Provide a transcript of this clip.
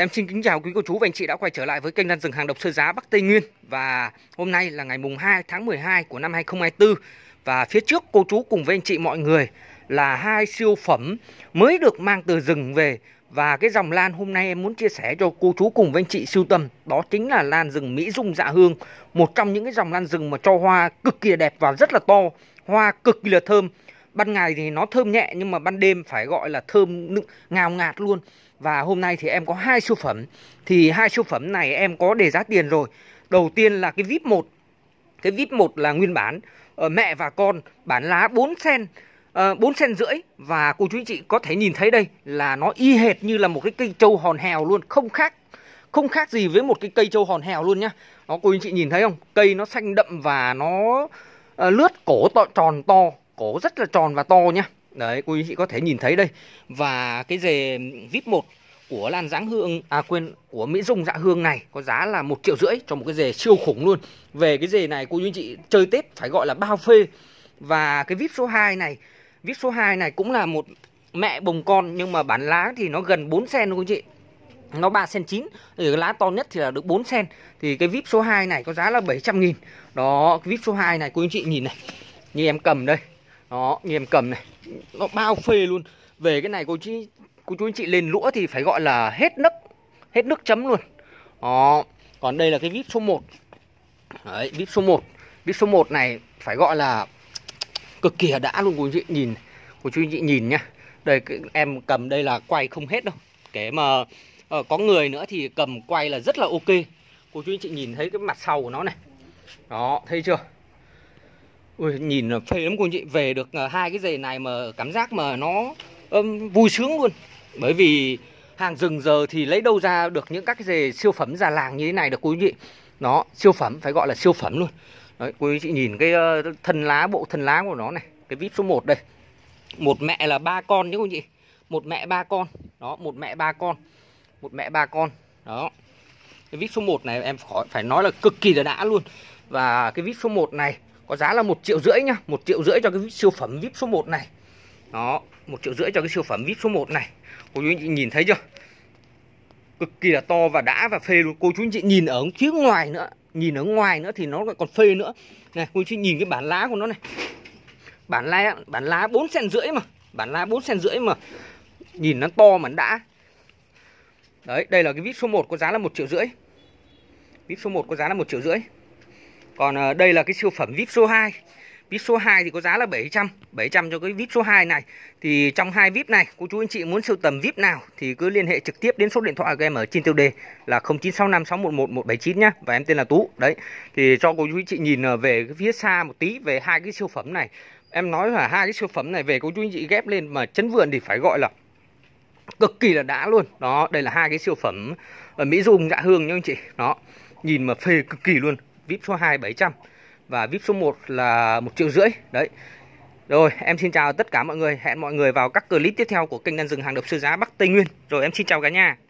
Dạ, em xin kính chào quý cô chú và anh chị đã quay trở lại với kênh lan rừng hàng độc sơ giá Bắc Tây Nguyên Và hôm nay là ngày mùng 2 tháng 12 của năm 2024 Và phía trước cô chú cùng với anh chị mọi người là hai siêu phẩm mới được mang từ rừng về Và cái dòng lan hôm nay em muốn chia sẻ cho cô chú cùng với anh chị siêu tầm Đó chính là lan rừng Mỹ Dung Dạ Hương Một trong những cái dòng lan rừng mà cho hoa cực kỳ đẹp và rất là to Hoa cực kỳ là thơm ban ngày thì nó thơm nhẹ nhưng mà ban đêm phải gọi là thơm ngào ngạt luôn và hôm nay thì em có hai siêu phẩm thì hai siêu phẩm này em có để giá tiền rồi đầu tiên là cái vip 1 cái vip 1 là nguyên bản ở ờ, mẹ và con bản lá 4 sen ờ, bốn sen rưỡi và cô chú anh chị có thể nhìn thấy đây là nó y hệt như là một cái cây trâu hòn hèo luôn không khác không khác gì với một cái cây trâu hòn hèo luôn nhá nó cô anh chị nhìn thấy không cây nó xanh đậm và nó uh, lướt cổ to, tròn to cổ rất là tròn và to nhá đấy quý vị có thể nhìn thấy đây và cái dề vip 1 của lan dáng hương à quên của mỹ dung dạ hương này có giá là một triệu rưỡi cho một cái dề siêu khủng luôn về cái dề này cô chú chị chơi tết phải gọi là bao phê và cái vip số 2 này vip số 2 này cũng là một mẹ bồng con nhưng mà bản lá thì nó gần 4 sen luôn quý chị nó 3 sen 9 thì lá to nhất thì là được 4 sen thì cái vip số 2 này có giá là 700 nghìn đó cái vip số 2 này cô anh chị nhìn này như em cầm đây đó anh cầm này nó bao phê luôn về cái này cô chú cô chú anh chị lên lũa thì phải gọi là hết nấc hết nước chấm luôn đó còn đây là cái vip số 1 đấy vip số 1 vip số 1 này phải gọi là cực kỳ đã luôn cô chú anh chị nhìn cô chú anh chị nhìn nhá đây em cầm đây là quay không hết đâu kể mà uh, có người nữa thì cầm quay là rất là ok cô chú anh chị nhìn thấy cái mặt sau của nó này đó thấy chưa Ui, nhìn phê lắm cô anh chị về được à, hai cái giày này mà cảm giác mà nó um, vui sướng luôn bởi vì hàng rừng giờ thì lấy đâu ra được những các cái giày siêu phẩm già làng như thế này được cô anh chị nó siêu phẩm phải gọi là siêu phẩm luôn Đấy, quý chị nhìn cái uh, thân lá bộ thân lá của nó này cái vip số 1 đây một mẹ là ba con nhé cô chị một mẹ ba con đó một mẹ ba con một mẹ ba con đó cái vít số 1 này em phải, phải nói là cực kỳ là đã luôn và cái vít số 1 này có giá là một triệu rưỡi nhá một triệu rưỡi cho cái siêu phẩm vip số 1 này đó một triệu rưỡi cho cái siêu phẩm vip số 1 này cô chú anh chị nhìn thấy chưa cực kỳ là to và đã và phê luôn cô chú anh chị nhìn ở phía ngoài nữa nhìn ở ngoài nữa thì nó lại còn phê nữa này cô chú nhìn cái bản lá của nó này bản lá bản lá bốn cm rưỡi mà bản lá bốn cm rưỡi mà nhìn nó to mà đã đấy đây là cái vip số 1 có giá là một triệu rưỡi vip số 1 có giá là một triệu rưỡi còn ờ, đây là cái siêu phẩm VIP số 2 VIP số 2 thì có giá là 700 700 cho cái VIP số 2 này Thì trong hai VIP này cô chú anh chị muốn sưu tầm VIP nào Thì cứ liên hệ trực tiếp đến số điện thoại của em ở trên tiêu đề Là 0965611179 nhá Và em tên là Tú Đấy Thì cho cô chú anh chị nhìn ờ, về cái phía xa một tí Về hai cái siêu phẩm này Em nói là hai cái siêu phẩm này về cô chú anh chị ghép lên Mà chấn vườn thì phải gọi là cực kỳ là đã luôn đó đây là hai cái siêu phẩm ở ờ, mỹ dung dạ hương nhá anh chị đó nhìn mà phê cực kỳ luôn VIP số 2 700 và VIP số 1 là một triệu rưỡi đấy rồi em xin chào tất cả mọi người hẹn mọi người vào các clip tiếp theo của kênh đan rừng hàng độc sư giá Bắc Tây Nguyên rồi em xin chào cả nhà